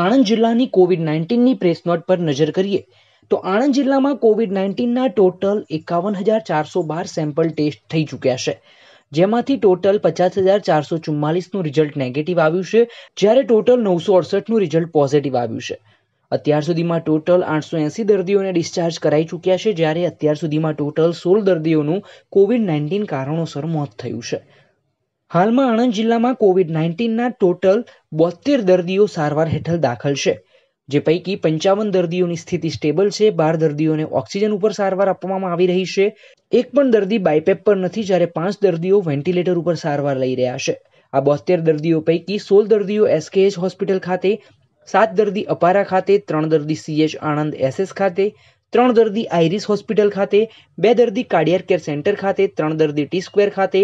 આણંદ જિલ્લાની Covid નાઇન્ટીનની press not પર નજર કરીએ તો આણંદ જિલ્લામાં કોવિડ નાઇન્ટીનના ટોટલ એકાવન હજાર ચારસો બાર સેમ્પલ ટેસ્ટ થઈ ચૂક્યા છે જેમાંથી ટોટલ પચાસ હજાર ચારસો ચુમ્માલીસનું રિઝલ્ટ નેગેટિવ આવ્યું છે જ્યારે ટોટલ નવસો અડસઠનું રિઝલ્ટ પોઝિટિવ આવ્યું છે અત્યાર સુધીમાં ટોટલ આઠસો એંસી દર્દીઓને ડિસ્ચાર્જ કરાઈ ચૂક્યા છે જ્યારે અત્યાર સુધીમાં ટોટલ સોળ દર્દીઓનું કોવિડ નાઇન્ટીન કારણોસર મોત થયું છે હાલમાં આણંદ જિલ્લામાં કોવિડ નાઇન્ટીનના ટોટલ બોતેર દર્દીઓ સારવાર હેઠળ દાખલ છે જે પૈકી પંચાવન દર્દીઓની સ્થિતિ સ્ટેબલ છે બાર દર્દીઓને ઓક્સિજન ઉપર સારવાર આપવામાં આવી રહી છે એક પણ દર્દી બાયપેપ પર નથી જ્યારે પાંચ દર્દીઓ વેન્ટિલેટર ઉપર સારવાર લઈ રહ્યા છે આ બોતેર દર્દીઓ પૈકી સોળ દર્દીઓ એસકેએચ હોસ્પિટલ ખાતે સાત દર્દી અપારા ખાતે ત્રણ દર્દી સીએચ આણંદ એસએસ ખાતે ત્રણ દર્દી આઈરિસ હોસ્પિટલ ખાતે બે દર્દી કાર્ડિયાર કેર સેન્ટર ખાતે ત્રણ દર્દી ટી સ્ક્વેર ખાતે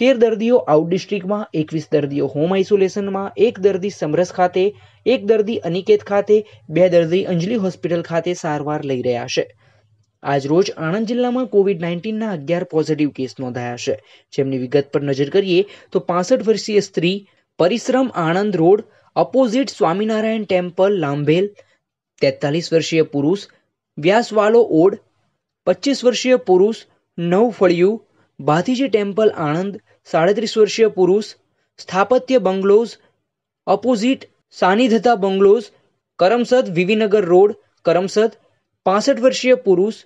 તેર દર્દીઓ આઉટ ડિસ્ટ્રિક્ટમાં એકવીસ દર્દીઓ હોમ આઇસોલેશનમાં એક દર્દી સમરસ ખાતે એક દર્દી અનિકેત ખાતે બે દર્દી અંજલિ હોસ્પિટલ ખાતે સારવાર લઈ રહ્યા છે આજરોજ આણંદ જિલ્લામાં કોવિડ નાઇન્ટીનના અગિયાર પોઝિટિવ કેસ નોંધાયા છે જેમની વિગત પર નજર કરીએ તો પાસઠ વર્ષીય સ્ત્રી પરિશ્રમ Anand road opposite Swaminarayan temple Lambhel તેતાલીસ વર્ષીય પુરુષ વ્યાસવાલો ઓડ પચીસ વર્ષીય પુરુષ નવ ફળિયું भातीजी टेम्पल आनंद साडेतीस वर्षीय पुरुष स्थापत्य बंगलोज अपोजिट सानिधता बंगलोज करमसद विवीनगर रोड करमसद पासष्ट वर्षीय पुरुष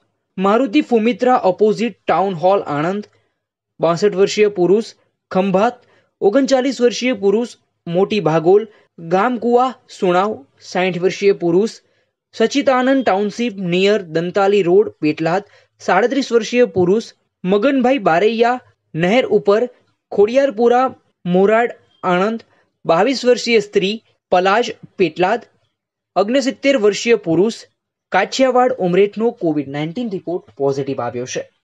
मारुती फुमित्रा अपोजिट टाउन हॉल आनंद बासष्ट वर्षीय पुरुष खंभात ओगणचाळीस वर्षीय पुरुष मोटी भागोल गामकुवा सुनाव साठ वर्षीय पुरुष Sachchidanand township near Dantali road Petlad साडेतीस वर्षीय पुरुष મગનભાઈ બારૈયા નહેર ઉપર ખોડિયારપુરા મોરાડ આણંદ બાવીસ વર્ષીય સ્ત્રી પલાજ પેટલાદ અગ્નસિત્તેર વર્ષીય પુરુષ કાઠિયાવાડ ઉમરેઠનો કોવિડ નાઇન્ટીન રિપોર્ટ પોઝિટિવ આવ્યો છે